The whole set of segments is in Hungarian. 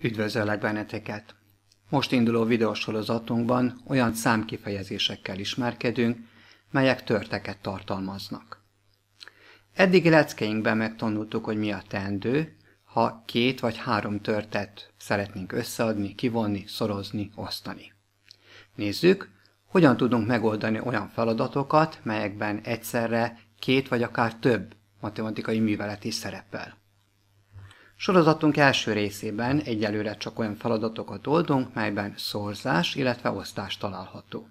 Üdvözöllek benneteket! Most induló videósorozatunkban olyan számkifejezésekkel ismerkedünk, melyek törteket tartalmaznak. Eddig leckeinkben megtanultuk, hogy mi a teendő, ha két vagy három törtet szeretnénk összeadni, kivonni, szorozni, osztani. Nézzük, hogyan tudunk megoldani olyan feladatokat, melyekben egyszerre két vagy akár több matematikai művelet is szerepel. Sorozatunk első részében egyelőre csak olyan feladatokat oldunk, melyben szorzás, illetve osztás található.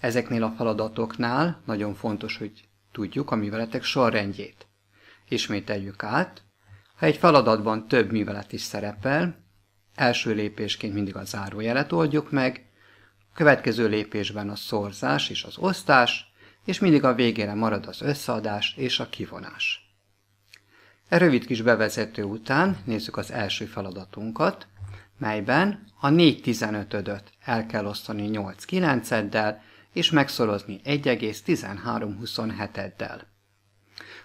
Ezeknél a feladatoknál nagyon fontos, hogy tudjuk a műveletek sorrendjét. Ismételjük át. Ha egy feladatban több művelet is szerepel, első lépésként mindig a zárójelet oldjuk meg, következő lépésben a szorzás és az osztás, és mindig a végére marad az összeadás és a kivonás. E rövid kis bevezető után nézzük az első feladatunkat, melyben a 4.15-öt el kell osztani 8.9-eddel, és megszorozni 1,1327-eddel.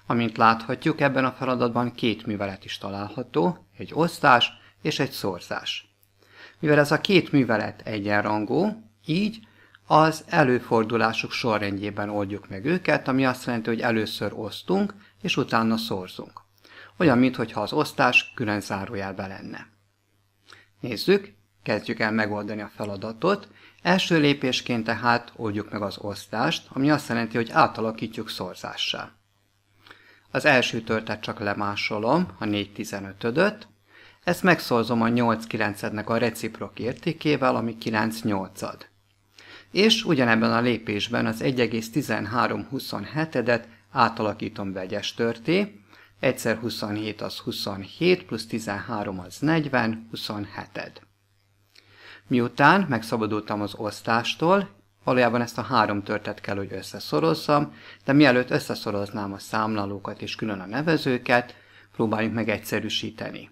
Amint láthatjuk, ebben a feladatban két művelet is található, egy osztás és egy szorzás. Mivel ez a két művelet egyenrangú, így az előfordulásuk sorrendjében oldjuk meg őket, ami azt jelenti, hogy először osztunk, és utána szorzunk olyan, mintha az osztás külön zárójelbe lenne. Nézzük, kezdjük el megoldani a feladatot. Első lépésként tehát oldjuk meg az osztást, ami azt jelenti, hogy átalakítjuk szorzássá. Az első törtet csak lemásolom, a 4.15-öt, ezt megszorzom a 8 9 a reciprok értékével, ami 9-8-ad. És ugyanebben a lépésben az 1,1327-et átalakítom vegyes törté, egyszer 27 az 27, plusz 13 az 40, 27 ed Miután megszabadultam az osztástól, valójában ezt a három törtet kell, hogy összeszorozzam, de mielőtt összeszoroznám a számlálókat és külön a nevezőket, próbáljuk meg egyszerűsíteni.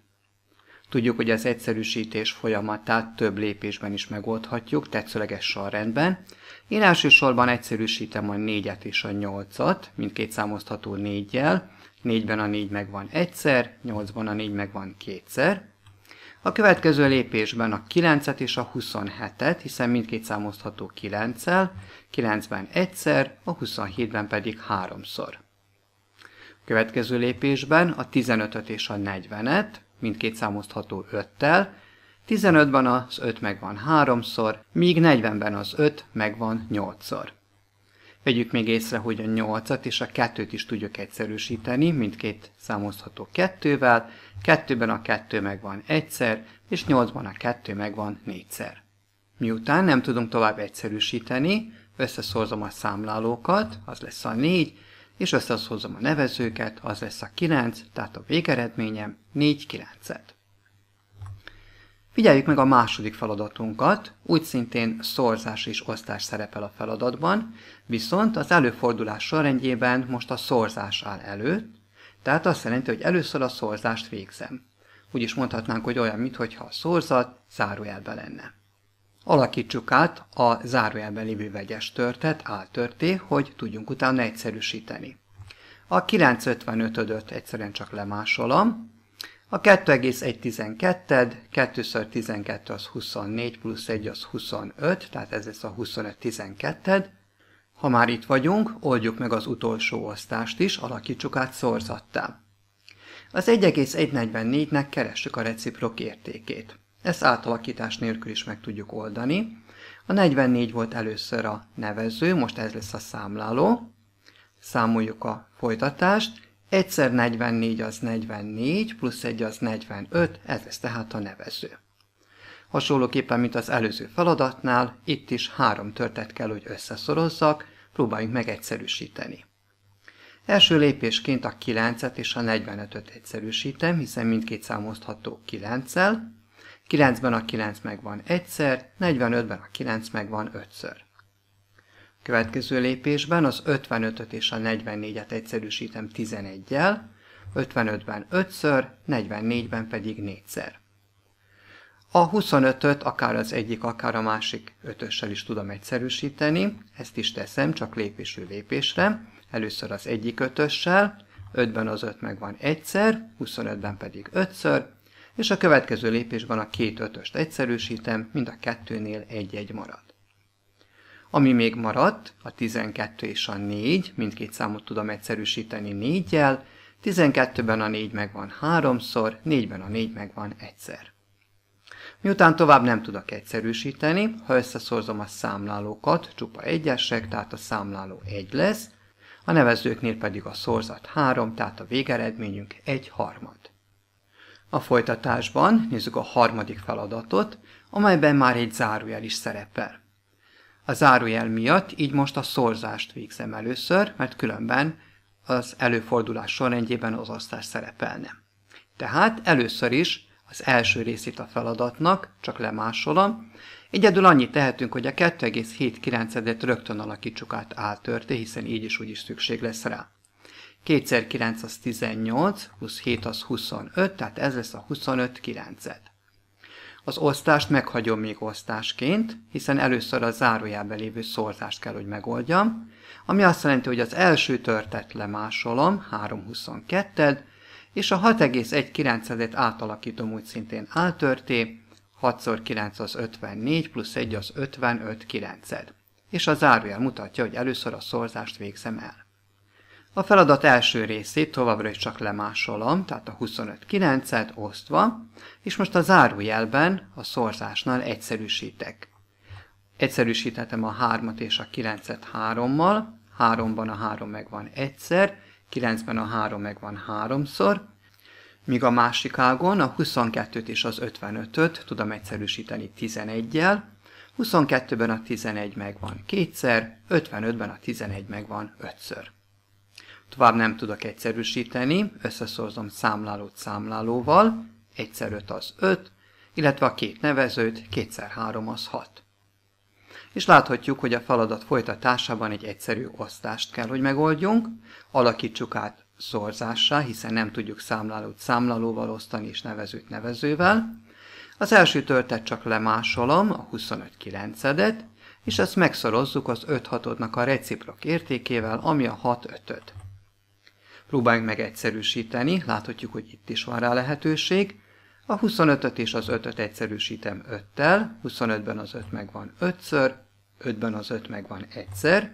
Tudjuk, hogy az egyszerűsítés folyamatát több lépésben is megoldhatjuk, tetszőleges sorrendben. Én elsősorban egyszerűsítem a 4-et és a 8-at, mindkét számozható 4-jel, 4-ben a 4 megvan egyszer, 8-ban a 4 megvan kétszer. A következő lépésben a 9-et és a 27-et, hiszen mindkét számozható 9-el, 9-ben egyszer, a 27-ben pedig háromszor. A következő lépésben a 15-öt és a 40-et, mindkét számozható 5-tel, 15-ben az 5 megvan háromszor, míg 40-ben az 5 megvan 8-szor. Vegyük még észre, hogy a 8-at és a 2-t is tudjuk egyszerűsíteni, mindkét számozható 2-vel, 2-ben a 2 megvan egyszer, és 8-ban a 2 megvan négyszer. Miután nem tudunk tovább egyszerűsíteni, összeszorzom a számlálókat, az lesz a 4, és összeszorzom a nevezőket, az lesz a 9, tehát a végeredményem 4 9-et. Figyeljük meg a második feladatunkat, úgy szintén szorzás és osztás szerepel a feladatban, viszont az előfordulás sorrendjében most a szorzás áll előtt, tehát azt jelenti, hogy először a szorzást végzem. Úgy is mondhatnánk, hogy olyan, mintha a szorzat zárójelben lenne. Alakítsuk át a zárójelben lévő vegyes törtet áltörté, hogy tudjunk utána egyszerűsíteni. A 955-öt egyszerűen csak lemásolom, a 2,1 2-ször 12 az 24, plusz 1 az 25, tehát ez lesz a 25 12 ed Ha már itt vagyunk, oldjuk meg az utolsó osztást is, alakítsuk át szorzattá. Az 1,144-nek keressük a reciprok értékét. Ezt átalakítás nélkül is meg tudjuk oldani. A 44 volt először a nevező, most ez lesz a számláló. Számoljuk a folytatást, 1 44 az 44, plusz 1 az 45, ez lesz tehát a nevező. Hasonlóképpen, mint az előző feladatnál, itt is három törtet kell, hogy összeszorozzak, próbáljunk meg egyszerűsíteni. Első lépésként a 9-et és a 45-öt egyszerűsítem, hiszen mindkét szám osztható 9-el. 9-ben a 9 megvan egyszer, 45-ben a 9 megvan ötször. Következő lépésben az 55-öt és a 44-et egyszerűsítem 11-jel, 55-ben 5-ször, 44-ben pedig 4-szer. A 25-öt akár az egyik, akár a másik ötössel is tudom egyszerűsíteni, ezt is teszem, csak lépésről lépésre. Először az egyik ötössel, 5-ben az 5 megvan egyszer, 25-ben pedig 5-ször, és a következő lépésben a két ötöst egyszerűsítem, mind a kettőnél egy-egy marad. Ami még maradt, a 12 és a 4, mindkét számot tudom egyszerűsíteni 4-jel, 12-ben a 4 megvan 3-szor, 4-ben a 4 megvan egyszer. Miután tovább nem tudok egyszerűsíteni, ha összeszorzom a számlálókat, csupa egyesek, tehát a számláló 1 lesz, a nevezőknél pedig a szorzat 3, tehát a végeredményünk 1 harmad. A folytatásban nézzük a harmadik feladatot, amelyben már egy zárójel is szerepel a zárójel miatt, így most a szorzást végzem először, mert különben az előfordulás sorrendjében az osztás szerepelne. Tehát először is az első részét a feladatnak, csak lemásolom. Egyedül annyit tehetünk, hogy a 2,7 rögtön alakítsuk át áltörté, hiszen így is úgy is szükség lesz rá. 2 x 9 az 18, plusz 7 az 25, tehát ez lesz a 25 9 -et. Az osztást meghagyom még osztásként, hiszen először a zárójában lévő szorzást kell, hogy megoldjam, ami azt jelenti, hogy az első törtet lemásolom, 3,22-ed, és a 6,1 átalakítom úgy szintén áltörté, 6x9 az 54, plusz 1 az 55 9 -ed. és a zárójel mutatja, hogy először a szorzást végzem el. A feladat első részét továbbra is csak lemásolom, tehát a 25-9-et osztva, és most a zárójelben a szorzásnál egyszerűsítek. Egyszerűsíthetem a 3-at és a 9-et 3-mal, 3-ban a 3 megvan egyszer, 9-ben a 3 megvan háromszor, míg a másik ágon a 22-t és az 55-öt tudom egyszerűsíteni 11-jel, 22-ben a 11 megvan kétszer, 55-ben a 11 megvan ötször tovább nem tudok egyszerűsíteni, összeszorzom számlálót számlálóval, egyszer 5 az 5, illetve a két nevezőt, kétszer 3 az 6. És láthatjuk, hogy a feladat folytatásában egy egyszerű osztást kell, hogy megoldjunk, alakítsuk át szorzássá, hiszen nem tudjuk számlálót számlálóval osztani és nevezőt nevezővel. Az első töltet csak lemásolom, a 25 9 és ezt megszorozzuk az 5 6 a reciprok értékével, ami a 6 5 -öt. Próbáljunk meg egyszerűsíteni, láthatjuk, hogy itt is van rá lehetőség. A 25-öt és az 5-öt egyszerűsítem 5-tel, 25-ben az 5 megvan 5-ször, 5-ben az 5 megvan 1-szer.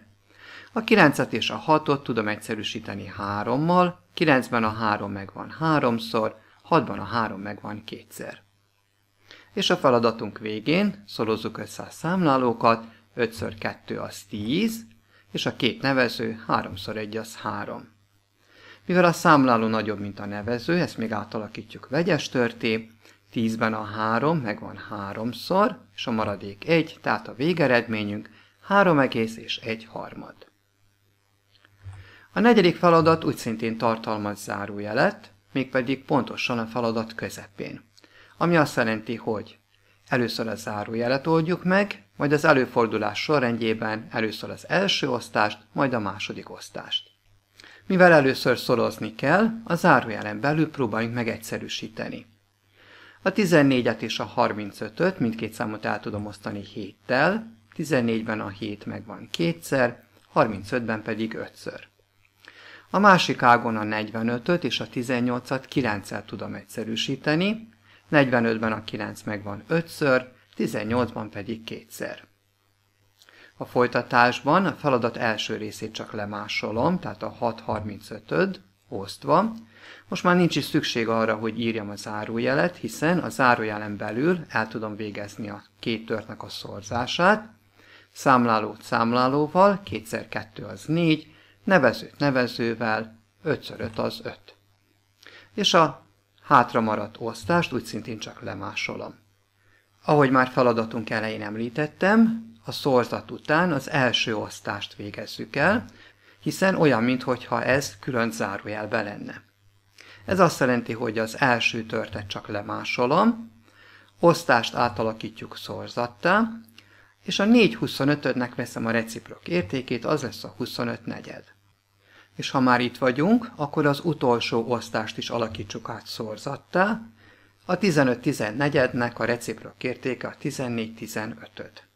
A 9-et és a 6-ot tudom egyszerűsíteni 3-mal, 9-ben a 3 megvan 3-szor, 6-ban a 3 megvan 2-szer. És a feladatunk végén szorozzuk össze a számlálókat, 5 ször 2 az 10, és a két nevező 3x1 az 3. Mivel a számláló nagyobb, mint a nevező, ezt még átalakítjuk vegyes törté, 10-ben a 3 megvan háromszor, és a maradék 1, tehát a végeredményünk 3 egész és 1 harmad. A negyedik feladat úgy szintén tartalmaz zárójelet, mégpedig pontosan a feladat közepén. Ami azt jelenti, hogy először a zárójelet oldjuk meg, majd az előfordulás sorrendjében először az első osztást, majd a második osztást. Mivel először szorozni kell, a zárójelen belül próbáljunk meg egyszerűsíteni. A 14-et és a 35-öt, mindkét számot el tudom osztani 7-tel, 14-ben a 7 megvan kétszer, 35-ben pedig 5-ször. A másik ágon a 45-öt és a 18-at 9-el tudom egyszerűsíteni, 45-ben a 9 megvan 5-ször, 18-ban pedig kétszer. A folytatásban a feladat első részét csak lemásolom, tehát a 635-öd osztva. Most már nincs is szükség arra, hogy írjam a zárójelet, hiszen a zárójelen belül el tudom végezni a két törtnek a szorzását. Számlálót számlálóval, 2x2 az 4, nevezőt nevezővel, 5x5 az 5. És a hátra maradt osztást úgy szintén csak lemásolom. Ahogy már feladatunk elején említettem, a szorzat után az első osztást végezzük el, hiszen olyan, mintha ez külön zárójelbe lenne. Ez azt jelenti, hogy az első törtet csak lemásolom, osztást átalakítjuk szorzattá, és a 4 25-nek veszem a reciprok értékét, az lesz a 25 negyed. És ha már itt vagyunk, akkor az utolsó osztást is alakítsuk át szorzattá, a 15 14 nek a reciprok értéke a 14 15 -öt.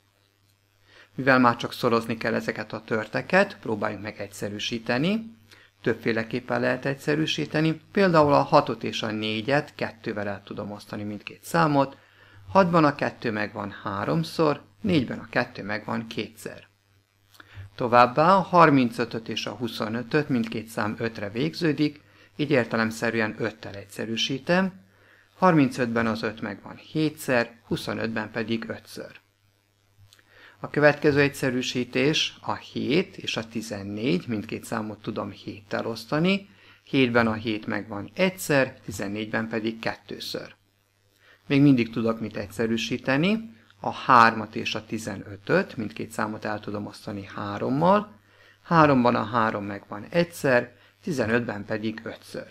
Mivel már csak szorozni kell ezeket a törteket, próbáljuk meg egyszerűsíteni. Többféleképpen lehet egyszerűsíteni, például a 6-ot és a 4-et kettővel el tudom osztani mindkét számot, 6-ban a 2 megvan háromszor, 4-ben a 2 megvan kétszer. Továbbá a 35-öt és a 25-öt mindkét szám 5-re végződik, így értelemszerűen 5-tel egyszerűsítem, 35-ben az 5 megvan 7-szer, 25-ben pedig 5-ször. A következő egyszerűsítés a 7 és a 14, mindkét számot tudom 7-tel osztani, 7-ben a 7 megvan egyszer, 14-ben pedig kettőször. Még mindig tudok mit egyszerűsíteni, a 3-at és a 15-öt, mindkét számot el tudom osztani 3-mal, 3-ban a 3 megvan egyszer, 15-ben pedig 5-ször.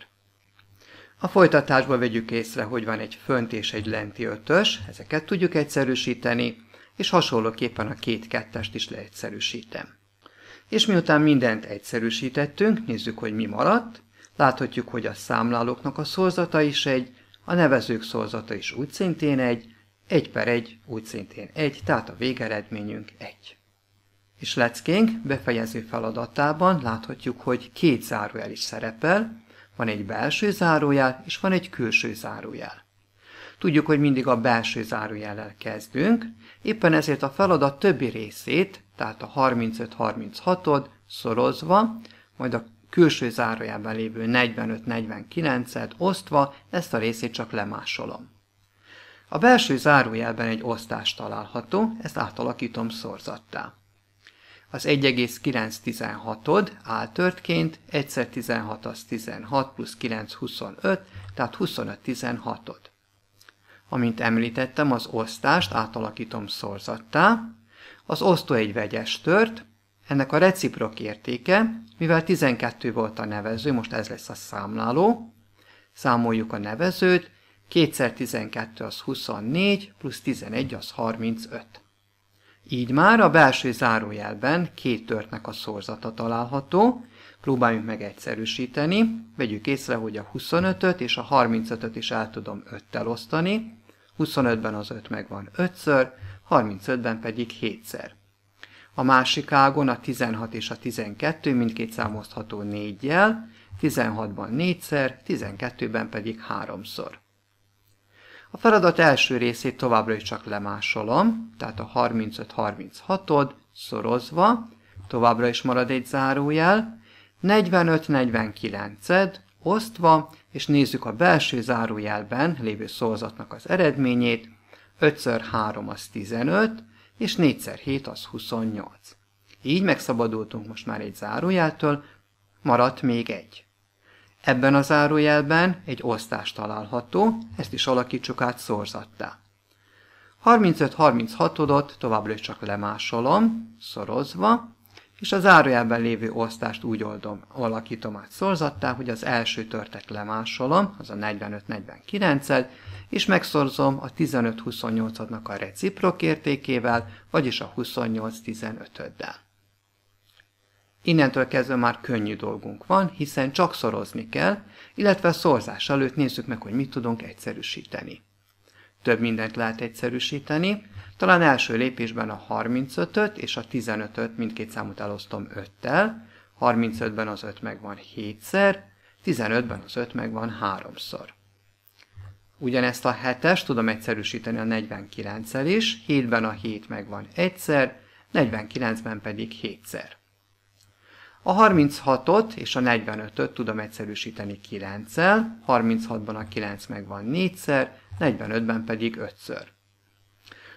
A folytatásban vegyük észre, hogy van egy fönt és egy lenti ötös, ezeket tudjuk egyszerűsíteni, és hasonlóképpen a két kettest is leegyszerűsítem. És miután mindent egyszerűsítettünk, nézzük, hogy mi maradt. Láthatjuk, hogy a számlálóknak a szorzata is egy, a nevezők szorzata is úgy szintén egy, egy per egy, úgy szintén egy, tehát a végeredményünk egy. És leckénk befejező feladatában láthatjuk, hogy két zárójel is szerepel, van egy belső zárójel és van egy külső zárójel. Tudjuk, hogy mindig a belső zárójellel kezdünk, éppen ezért a feladat többi részét, tehát a 35-36-od szorozva, majd a külső zárójelben lévő 45-49-et osztva ezt a részét csak lemásolom. A belső zárójelben egy osztás található, ezt átalakítom szorzattá. Az 1,916-od áltörtként 1 16 az 16 plusz 9 25, tehát 25 16-od. Amint említettem, az osztást átalakítom szorzattá. Az osztó egy vegyes tört, ennek a reciprok értéke, mivel 12 volt a nevező, most ez lesz a számláló, számoljuk a nevezőt, 2x12 az 24, plusz 11 az 35. Így már a belső zárójelben két törtnek a szorzata található, próbáljunk meg egyszerűsíteni, vegyük észre, hogy a 25-öt és a 35-öt is el tudom 5-tel osztani, 25-ben az 5 megvan 5-ször, 35-ben pedig 7-szer. A másik ágon a 16 és a 12 mindkét számozható 4-jel, 16-ban 4-szer, 12-ben pedig 3-szor. A feladat első részét továbbra is csak lemásolom, tehát a 35-36-od szorozva, továbbra is marad egy zárójel, 45-49-ed, osztva, és nézzük a belső zárójelben lévő szózatnak az eredményét. 5x3 az 15, és 4x7 az 28. Így megszabadultunk most már egy zárójeltől, maradt még egy. Ebben a zárójelben egy osztás található, ezt is alakítsuk át szorzattá. 35-36-odot továbbra is csak lemásolom, szorozva, és a zárójában lévő osztást úgy oldom, alakítom át szorzattá, hogy az első törtet lemásolom, az a 45 49 el és megszorzom a 15-28-adnak a reciprok értékével, vagyis a 28-15-öddel. Innentől kezdve már könnyű dolgunk van, hiszen csak szorozni kell, illetve a szorzás előtt nézzük meg, hogy mit tudunk egyszerűsíteni több mindent lehet egyszerűsíteni. Talán első lépésben a 35-öt és a 15-öt, mindkét számot elosztom 5-tel. 35-ben az 5 megvan 7-szer, 15-ben az 5 megvan 3-szor. Ugyanezt a 7-es tudom egyszerűsíteni a 49-el is, 7-ben a 7 megvan 1-szer, 49-ben pedig 7-szer. A 36-ot és a 45-öt tudom egyszerűsíteni 9 szel 36-ban a 9 megvan 4-szer, 45-ben pedig 5-ször.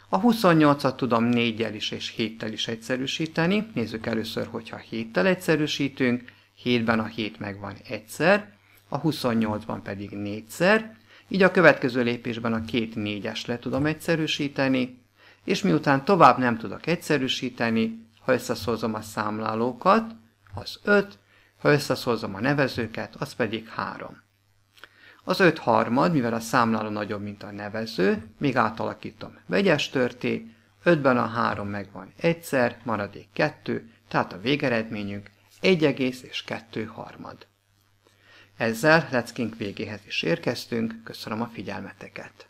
A 28-at tudom 4 jel is és 7-tel is egyszerűsíteni. Nézzük először, hogyha 7-tel egyszerűsítünk, 7-ben a 7 megvan 1-szer, a 28-ban pedig 4-szer, így a következő lépésben a két 4-es le tudom egyszerűsíteni, és miután tovább nem tudok egyszerűsíteni, ha összeszózom a számlálókat, az 5, ha összeszorozom a nevezőket, az pedig 3. Az 5 harmad, mivel a számláló nagyobb, mint a nevező, még átalakítom vegyes törté, 5-ben a 3 megvan egyszer, maradék 2, tehát a végeredményünk 1, egész és 2 harmad. Ezzel leckénk végéhez is érkeztünk, köszönöm a figyelmeteket!